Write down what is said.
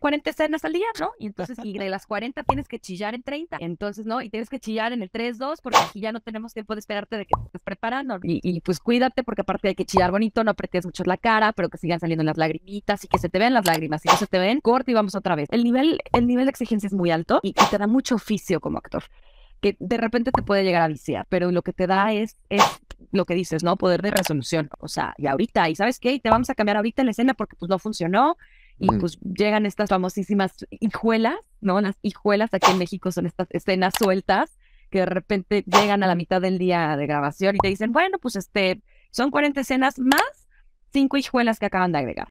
40 escenas al día, ¿no? Y entonces, y de las 40 tienes que chillar en 30, entonces, ¿no? Y tienes que chillar en el 3-2 porque aquí ya no tenemos tiempo de esperarte de que te estés preparando. Y, pues cuídate porque aparte hay que chillar bonito, no apretes mucho la cara, pero que sigan saliendo las lagrimitas y que se te vean las lágrimas. y que se te ven, corta y vamos otra vez. El nivel, el nivel de exigencia es muy alto y, te da mucho oficio como actor que de repente te puede llegar a viciar, pero lo que te da es, es lo que dices, ¿no? Poder de resolución. O sea, y ahorita, y sabes qué, te vamos a cambiar ahorita en la escena porque pues no funcionó, y pues llegan estas famosísimas hijuelas, ¿no? Las hijuelas aquí en México son estas escenas sueltas que de repente llegan a la mitad del día de grabación y te dicen, bueno, pues este, son 40 escenas más cinco hijuelas que acaban de agregar.